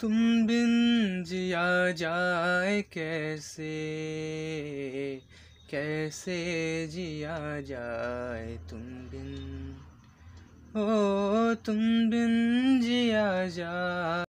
तुम बिन जिया जाए कैसे कैसे जिया जाए तुम बिन ओ तुम बिन जिया जाए